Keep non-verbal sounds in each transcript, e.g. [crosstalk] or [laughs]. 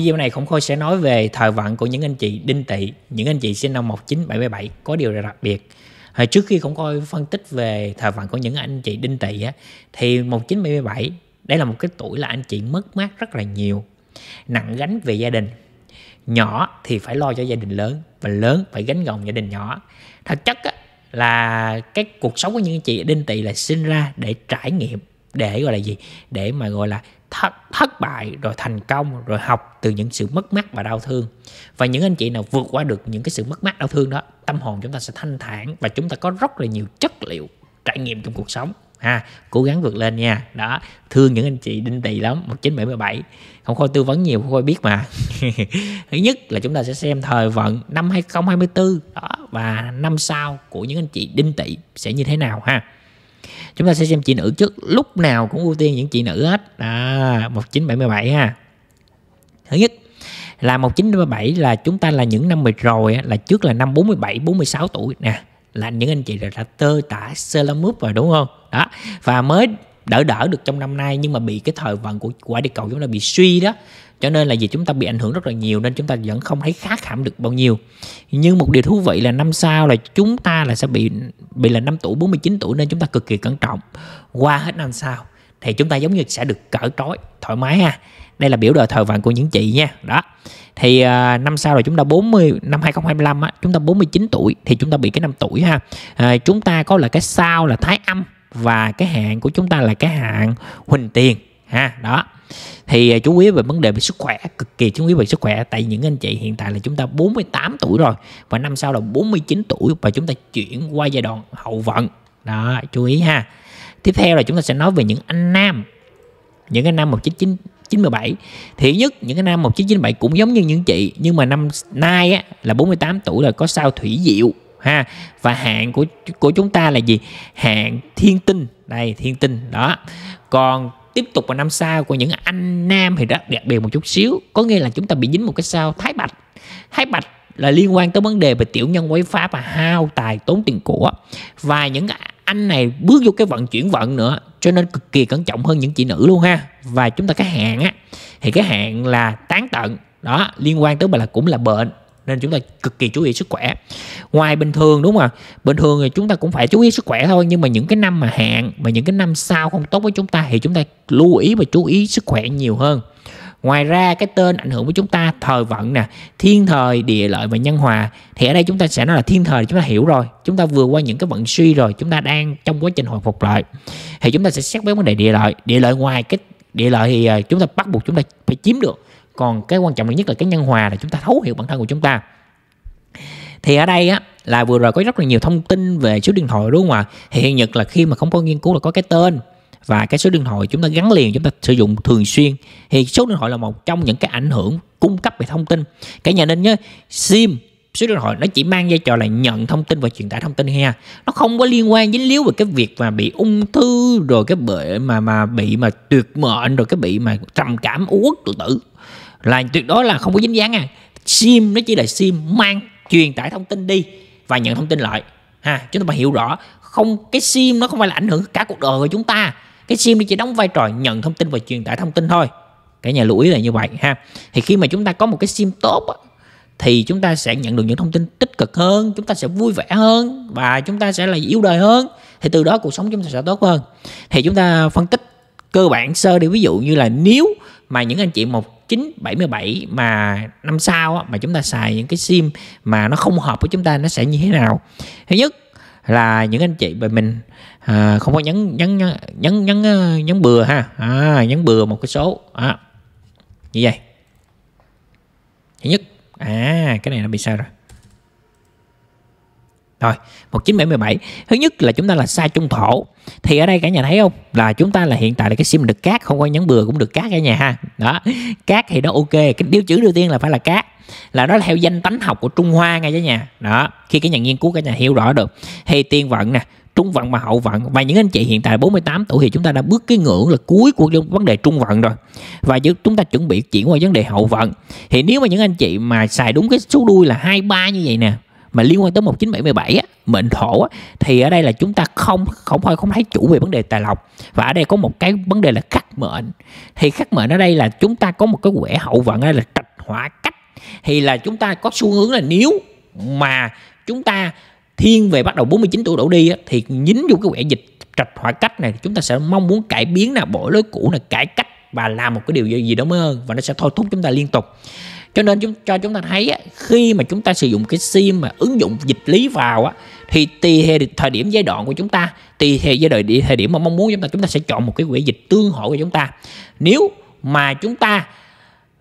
Video này Khổng Khôi sẽ nói về thời vận của những anh chị Đinh Tỵ, những anh chị sinh năm 1977 có điều đặc biệt. Hồi trước khi Khổng Khôi phân tích về thời vận của những anh chị Đinh Tỵ á, thì 1977 đây là một cái tuổi là anh chị mất mát rất là nhiều, nặng gánh về gia đình. Nhỏ thì phải lo cho gia đình lớn và lớn phải gánh gồng gia đình nhỏ. Thật chất á, là cái cuộc sống của những anh chị Đinh Tỵ là sinh ra để trải nghiệm để gọi là gì để mà gọi là thất, thất bại rồi thành công rồi học từ những sự mất mát và đau thương và những anh chị nào vượt qua được những cái sự mất mát đau thương đó tâm hồn chúng ta sẽ thanh thản và chúng ta có rất là nhiều chất liệu trải nghiệm trong cuộc sống ha à, cố gắng vượt lên nha đó thương những anh chị đinh tỳ lắm 1977 không khôi tư vấn nhiều không khôi biết mà [laughs] thứ nhất là chúng ta sẽ xem thời vận năm 2024 đó và năm sau của những anh chị đinh tỵ sẽ như thế nào ha chúng ta sẽ xem chị nữ trước lúc nào cũng ưu tiên những chị nữ hết à, 1977 ha thứ nhất là 1977 là chúng ta là những năm mệt rồi là trước là năm 47 46 tuổi nè là những anh chị đã tơ tả sơ lâm mướp rồi đúng không đó và mới đỡ đỡ được trong năm nay nhưng mà bị cái thời vận của quả địa cầu chúng ta bị suy đó cho nên là vì chúng ta bị ảnh hưởng rất là nhiều nên chúng ta vẫn không thấy khá khảm được bao nhiêu nhưng một điều thú vị là năm sau là chúng ta là sẽ bị bị là năm tuổi 49 tuổi nên chúng ta cực kỳ cẩn trọng qua hết năm sau thì chúng ta giống như sẽ được cỡ trói thoải mái ha đây là biểu đồ thời vàng của những chị nha đó thì à, năm sau là chúng ta 40 năm 2025 á, chúng ta 49 tuổi thì chúng ta bị cái năm tuổi ha à, chúng ta có là cái sao là thái âm và cái hạn của chúng ta là cái hạn huỳnh tiền ha đó thì à, chú ý về vấn đề về sức khỏe cực kỳ chú ý về sức khỏe tại những anh chị hiện tại là chúng ta 48 tuổi rồi và năm sau là 49 tuổi và chúng ta chuyển qua giai đoạn hậu vận đó chú ý ha tiếp theo là chúng ta sẽ nói về những anh nam những anh nam 1999 97 thì nhất những cái năm 1997 cũng giống như những chị nhưng mà năm nay á, là 48 tuổi là có sao thủy diệu ha và hạn của của chúng ta là gì hạn thiên tinh đây thiên tinh đó còn tiếp tục vào năm sau của những anh nam thì rất đặc biệt một chút xíu có nghĩa là chúng ta bị dính một cái sao thái bạch thái bạch là liên quan tới vấn đề về tiểu nhân quấy phá và hao tài tốn tiền của và những anh này bước vô cái vận chuyển vận nữa cho nên cực kỳ cẩn trọng hơn những chị nữ luôn ha và chúng ta cái hạn á thì cái hạn là tán tận đó liên quan tới mà là cũng là bệnh nên chúng ta cực kỳ chú ý sức khỏe ngoài bình thường đúng không bình thường thì chúng ta cũng phải chú ý sức khỏe thôi nhưng mà những cái năm mà hạn mà những cái năm sau không tốt với chúng ta thì chúng ta lưu ý và chú ý sức khỏe nhiều hơn ngoài ra cái tên ảnh hưởng với chúng ta thời vận nè thiên thời địa lợi và nhân hòa thì ở đây chúng ta sẽ nói là thiên thời chúng ta hiểu rồi chúng ta vừa qua những cái vận suy rồi chúng ta đang trong quá trình hồi phục lại thì chúng ta sẽ xét với vấn đề địa lợi địa lợi ngoài cái địa lợi thì chúng ta bắt buộc chúng ta phải chiếm được còn cái quan trọng nhất là cái nhân hòa là chúng ta thấu hiểu bản thân của chúng ta thì ở đây á là vừa rồi có rất là nhiều thông tin về số điện thoại đúng không ạ hiện nhật là khi mà không có nghiên cứu là có cái tên và cái số điện thoại chúng ta gắn liền chúng ta sử dụng thường xuyên thì số điện thoại là một trong những cái ảnh hưởng cung cấp về thông tin cả nhà nên nhớ sim số điện thoại nó chỉ mang vai trò là nhận thông tin và truyền tải thông tin ha nó không có liên quan dính líu về cái việc mà bị ung thư rồi cái bệnh mà mà bị mà tuyệt mệnh rồi cái bị mà trầm cảm uất tự tử là tuyệt đối là không có dính dáng à sim nó chỉ là sim mang truyền tải thông tin đi và nhận thông tin lại ha chúng ta phải hiểu rõ không cái sim nó không phải là ảnh hưởng cả cuộc đời của chúng ta cái sim nó chỉ đóng vai trò nhận thông tin và truyền tải thông tin thôi cả nhà lưu ý là như vậy ha thì khi mà chúng ta có một cái sim tốt thì chúng ta sẽ nhận được những thông tin tích cực hơn chúng ta sẽ vui vẻ hơn và chúng ta sẽ là yêu đời hơn thì từ đó cuộc sống chúng ta sẽ tốt hơn thì chúng ta phân tích cơ bản sơ đi ví dụ như là nếu mà những anh chị 1977 mà năm sau mà chúng ta xài những cái sim mà nó không hợp với chúng ta nó sẽ như thế nào thứ nhất là những anh chị về mình à, không có nhấn nhấn nhấn nhấn nhấn ờ, bừa ha à, nhấn bừa một cái số à, như vậy thứ nhất à cái này nó bị sai rồi rồi 1977 thứ nhất là chúng ta là sai trung thổ thì ở đây cả nhà thấy không là chúng ta là hiện tại là cái sim được cát không có nhấn bừa cũng được cát cả nhà ha đó cát thì đó ok cái điều chữ đầu tiên là phải là cát là nó theo danh tánh học của Trung Hoa ngay cả nhà đó khi cái nhà nghiên cứu cả nhà hiểu rõ được thì tiên vận nè trung vận và hậu vận và những anh chị hiện tại 48 tuổi thì chúng ta đã bước cái ngưỡng là cuối của vấn đề trung vận rồi và chúng ta chuẩn bị chuyển qua vấn đề hậu vận thì nếu mà những anh chị mà xài đúng cái số đuôi là 23 như vậy nè mà liên quan tới 1977 á, mệnh thổ á, thì ở đây là chúng ta không không thôi không thấy chủ về vấn đề tài lộc và ở đây có một cái vấn đề là khắc mệnh thì khắc mệnh ở đây là chúng ta có một cái quẻ hậu vận ở đây là trạch hỏa cách thì là chúng ta có xu hướng là nếu mà chúng ta thiên về bắt đầu 49 tuổi đổ đi thì nhính vô cái quẻ dịch trạch hỏa cách này chúng ta sẽ mong muốn cải biến nào bỏ lối cũ là cải cách và làm một cái điều gì đó mới hơn và nó sẽ thôi thúc chúng ta liên tục cho nên chúng cho chúng ta thấy khi mà chúng ta sử dụng cái sim mà ứng dụng dịch lý vào á, thì tùy theo thời điểm giai đoạn của chúng ta tùy theo giai đoạn thời điểm mà mong muốn chúng ta chúng ta sẽ chọn một cái quẻ dịch tương hỗ của chúng ta nếu mà chúng ta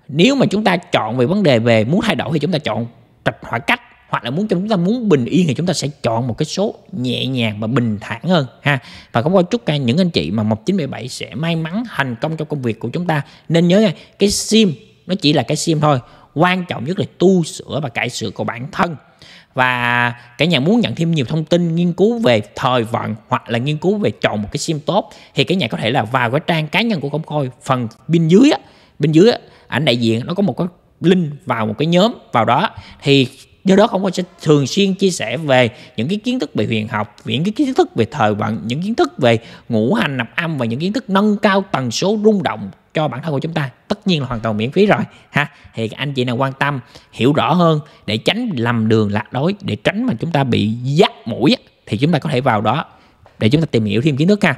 nếu mà chúng ta chọn về vấn đề về muốn thay đổi thì chúng ta chọn trạch hỏa cách hoặc là muốn chúng ta muốn bình yên thì chúng ta sẽ chọn một cái số nhẹ nhàng và bình thản hơn ha và cũng coi chúc những anh chị mà mọc 977 sẽ may mắn thành công trong công việc của chúng ta nên nhớ nha cái sim nó chỉ là cái sim thôi quan trọng nhất là tu sửa và cải sửa của bản thân và cả nhà muốn nhận thêm nhiều thông tin nghiên cứu về thời vận hoặc là nghiên cứu về chọn một cái sim tốt thì cả nhà có thể là vào cái trang cá nhân của công khôi phần bên dưới á bên dưới á ảnh đại diện nó có một cái link vào một cái nhóm vào đó thì do đó ông sẽ thường xuyên chia sẻ về những cái kiến thức về huyền học những cái kiến thức về thời vận những kiến thức về ngũ hành nạp âm và những kiến thức nâng cao tần số rung động cho bản thân của chúng ta tất nhiên là hoàn toàn miễn phí rồi ha thì anh chị nào quan tâm hiểu rõ hơn để tránh lầm đường lạc đối, để tránh mà chúng ta bị dắt mũi thì chúng ta có thể vào đó để chúng ta tìm hiểu thêm kiến thức ha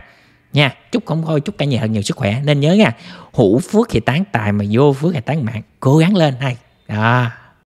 nha chúc không thôi chúc cả nhà thật nhiều sức khỏe nên nhớ nha hữu phước thì tán tài mà vô phước thì tán mạng cố gắng lên hay đó